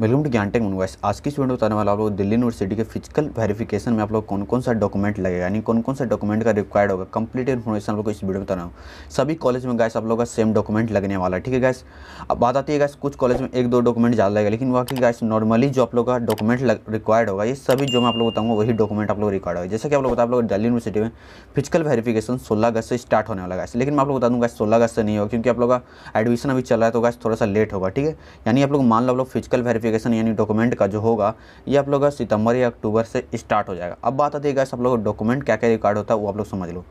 welcome to Gyan tech universe आज की student बताने वाला आप लोग दिल्ली यूनिवर्सिटी के फिजिकल वेरिफिकेशन में आप लोग कौन कौन सा डॉक्यूमेंट लगेगा यानी कौन कौन सा डॉक्यूमेंट का रिक्वायर्ड होगा कंप्लीट इन्फॉर्मेशन आप लोग इस वीडियो में बता रहा हूँ सभी कॉलेज में गैस आप लोग का सेम डॉक्यूमेंट लगने वाला है ठीक है गैस अब बात आती है गैस कुछ कॉलेज में एक दो डॉक्यूमेंट ज़्यादा लगेगा लेकिन की गैस नॉर्मली जो आप लोग का डॉक्यूमेंट रिक्वायर्ड होगा ये सभी जो मैं आप लोग बताऊँगा वही डॉक्यूमेंट आप लोग रिक्वायर्ड होगा जैसे कि आप लोग बता आप लोग दिल्ली यूनिवर्सिटी में फिजिकल वेरीफिकेशन सोलह अगस्त से स्टार्ट होने वाला गैस लेकिन मैं आप लोग बता दूँगा सोलह अगस्त से नहीं होगा क्योंकि आप लोग का एडमिशन अभी चल रहा है तो गैस थोड़ा सा लेट होगा ठीक है यानी आप लोग मान लो आप लोग फिजिकल वेरिफिक वेरिफिकेशन यानी डॉक्यूमेंट का जो होगा ये आप लोग का सितंबर या अक्टूबर से स्टार्ट हो जाएगा अब बात आती है गैस आप लोग डॉक्यूमेंट क्या क्या रिकॉर्ड होता है वो आप लोग समझ लो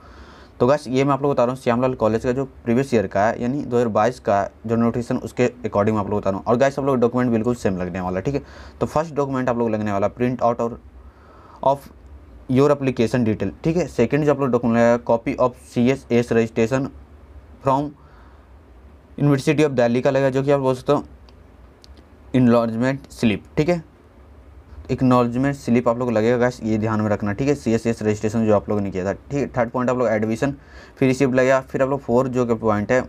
तो गैस ये मैं आप लोग बता रहा हूँ श्यामलाल कॉलेज का जो प्रीवियस ईयर का है यानी दो का जो नोटिफिकेशन उसके अकॉर्डिंग आप लोग बता रहा हूँ और गैस आप लोग डॉक्यूमेंट बिल्कुल सेम लगने वाला ठीक है तो फर्स्ट डॉक्यूमेंट आप लोग लगने वाला प्रिंट आउट और ऑफ योर अप्लीकेशन डिटेल ठीक है सेकेंड जो आप लोग डॉक्यूमेंट लगेगा copy of C S S registration from university of Delhi का लगेगा जो कि आप बोल सकते हो इनलॉजमेंट स्लिप ठीक है इक्नॉलजमेंट स्लिप आप लोग लगेगा गैस ये ध्यान में रखना ठीक है सी एस एस रजिस्ट्रेशन जो आप लोगों ने किया था ठीक है थर्ड पॉइंट आप लोग एडमिशन फिर रिसिप लगेगा फिर आप लोग फोर जो के पॉइंट है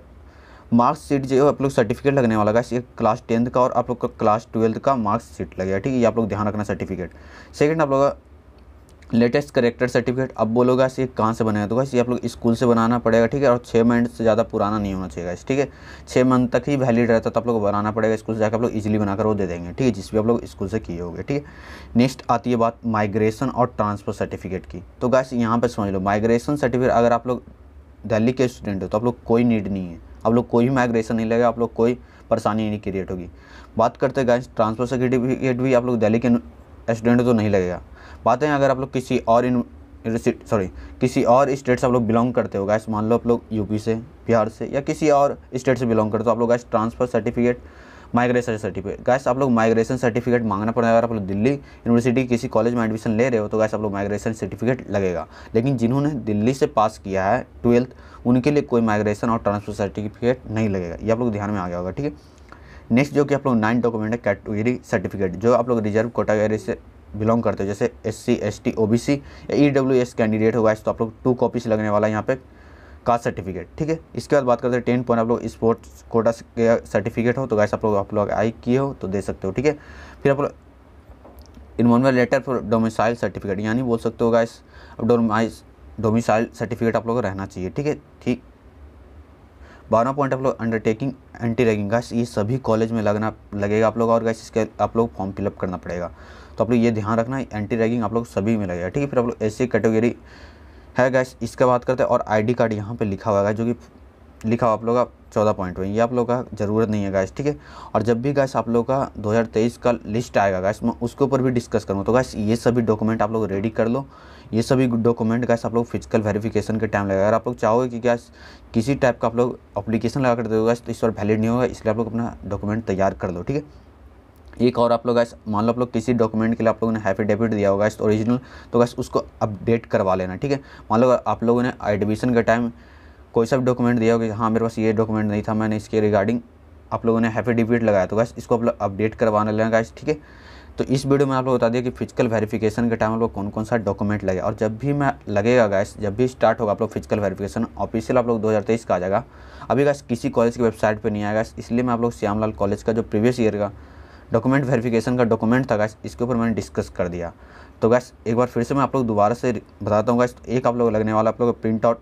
मार्क्स जो आप लोग सर्टिफिकेट लगने वाला गैस ये क्लास टेंथ का और आप लोग का क्लास ट्वेल्थ का मार्क्स शीट लगेगा ठीक है ये आप लोग ध्यान रखना सर्टिफिकेट सेकेंड आप लोग का लेटेस्ट करेक्टर सर्टिफिकेट अब बोलोगा इसे कहाँ से बनेगा तो गाइस ये आप लोग स्कूल से बनाना पड़ेगा ठीक है और छः मंथ से ज़्यादा पुराना नहीं होना चाहिए ठीक है छः मंथ तक ही वैलिड रहता तो आप लोग बनाना पड़ेगा स्कूल से जाकर आप लोग इजीली बनाकर वो दे देंगे ठीक है जिस भी आप लोग स्कूल से किए होगे ठीक है नेक्स्ट आती है बात माइग्रेशन और ट्रांसफ़र सर्टिफिकेट की तो गाइस यहाँ पर समझ लो माइग्रेशन सर्टिफिकेट अगर आप लोग दिल्ली के स्टूडेंट हो तो आप लोग कोई नीड नहीं है आप लोग कोई भी माइग्रेशन नहीं लगेगा आप लोग कोई परेशानी नहीं क्रिएट होगी बात करते हैं गाइस ट्रांसफ़र सर्टिफिकेट भी आप लोग दिल्ली के स्टूडेंट तो नहीं लगेगा बातें अगर आप लोग किसी और इन सॉरी किसी और स्टेट से आप लोग बिलोंग करते हो गैस मान लो आप लोग यूपी से बिहार से या किसी और स्टेट से बिलोंग करते हो आप लोग guys transfer certificate migration certificate guys आप लोग माइग्रेशन सर्टिफिकेट मांगना पड़ेगा अगर आप लोग दिल्ली यूनिवर्सिटी किसी कॉलेज में एडमिशन ले रहे हो तो गैस आप लोग माइग्रेशन सर्टिफिकेट लगेगा लेकिन जिन्होंने दिल्ली से पास किया है ट्वेल्थ उनके लिए कोई माइग्रेशन और ट्रांसफर सर्टिफिकेट नहीं लगेगा ये आप लोग ध्यान में आ गया होगा ठीक है नेक्स्ट जो कि आप लोग नाइन डॉक्यूमेंट है कैटेगरी सर्टिफिकेट जो आप लोग रिजर्व कोटागरी से बिलोंग करते हो जैसे S C S T O B C या ई डब्ल्यू एस कैंडिडेट हो वाइस तो आप लोग टू कॉपीज लगने वाला है यहाँ पे कास्ट सर्टिफिकेट ठीक है इसके बाद बात करते हैं टेन पॉइंट आप लोग स्पोर्ट्स कोटा के सर्टिफिकेट हो तो गैस आप लोग आप लोग आई किए हो तो दे सकते हो ठीक है फिर आप लोग involvement letter for domicile certificate यानी बोल सकते हो गैस डोमाइस डोमिसाइल सर्टिफिकेट आप लोग रहना चाहिए ठीक है ठीक बारह पॉइंट आप लोग अंडरटेकिंग एंटी रैगिंग गाइस ये सभी कॉलेज में लगना लगेगा आप लोग और गाइस इसके आप लोग फॉर्म फिलअप करना पड़ेगा तो आप लोग ये ध्यान रखना एंटी रैगिंग आप लोग सभी में लगेगा ठीक है फिर आप लोग ऐसी कैटेगरी है गैस इसका बात करते हैं और आईडी कार्ड यहाँ पे लिखा हुआ है जो कि लिखा हो आप लोग का चौदह पॉइंट हुई ये आप लोग का ज़रूरत नहीं है गैस ठीक है और जब भी गैस आप लोग का 2023 का लिस्ट आएगा गैस मैं उसके ऊपर भी डिस्कस करूँगा तो गैस ये सभी डॉक्यूमेंट आप लोग रेडी कर लो ये सभी डॉक्यूमेंट गैस आप लोग फिजिकल वेरिफिकेशन के टाइम लगेगा अगर आप लोग चाहोगे कि गैस किसी टाइप का आप लोग अप्लीकेशन लगा कर दोगे तो इस बार वैलिड नहीं होगा इसलिए आप लोग अपना डॉक्यूमेंट तैयार कर लो ठीक है एक और आप लोग गैस मान लो आप लोग किसी डॉक्यूमेंट के लिए आप लोगों ने हैप्पी डेबिट दिया होगा इस ओरिजिनल तो गैस उसको अपडेट करवा लेना ठीक है मान लो आप लोगों ने एडमिशन के टाइम कोई सा डॉक्यूमेंट दिया होगा कि हाँ मेरे पास ये डॉक्यूमेंट नहीं था मैंने इसके रिगार्डिंग आप लोगों ने हैप्पी डिपीट लगाया तो गैस इसको आप लोग अपडेट करवाने लेना गैस ठीक है तो इस वीडियो में आप लोग बता दिया कि फिजिकल वेरिफिकेशन के टाइम आप लोग कौन कौन सा डॉक्यूमेंट लगे और जब भी मैं लगेगा गैस जब भी स्टार्ट होगा आप लोग फिजिकल वेरिफिकेशन ऑफिशियल आप लोग तेईस का आ जाएगा अभी गैस किसी कॉलेज की वेबसाइट पर नहीं आएगा इसलिए मैं आप लोग श्यामलाल कॉलेज का जो प्रीवियस ईयर का डॉक्यूमेंट वेरिफिकेशन का डॉक्यूमेंट था गैस इसके ऊपर मैंने डिस्कस कर दिया तो गैस एक बार फिर से मैं आप लोग दोबारा से बताता हूँ गैस एक आप लोग लगने वाला आप लोग प्रिंट आउट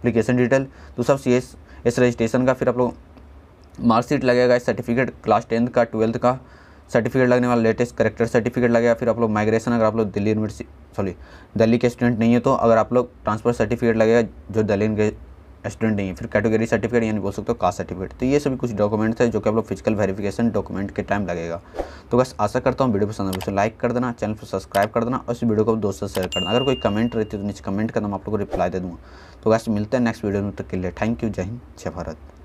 एप्लीकेशन डिटेल तो सब सी एस रजिस्ट्रेशन का फिर आप लोग मार्कशीट लगेगा इस सर्टिफिकेट क्लास टेंथ का ट्वेल्थ का सर्टिफिकेट लगने वाला लेटेस्ट करेक्टर सर्टिफिकेट लगेगा फिर आप लोग माइग्रेशन अगर आप लोग दिल्ली यूनिवर्सिटी सॉरी दिल्ली के स्टूडेंट नहीं है तो अगर आप लोग ट्रांसफर सर्टिफिकेट लगेगा जो दिल्ली स्टूडेंट नहीं है फिर कैटेगरी सर्टिफिकेट यानी बोल सकते हो कास्ट सर्टिफिकेट तो ये सभी कुछ डॉक्यूमेंट्स हैं जो कि आप लोग फिजिकल वेरिफिकेशन डॉक्यूमेंट के टाइम लगेगा तो बस आशा करता हूँ वीडियो पसंद आए लाइक कर देना चैनल पर सब्सक्राइब कर देना और इस वीडियो को दोस्तों शेयर करना अगर कोई कमेंट रहती है तो नीचे कमेंट करना मैं आप लोग को रिप्लाई दे दूँगा तो बस मिलते हैं नेक्स्ट वीडियो में तक के लिए थैंक यू जय हिंद जय भारत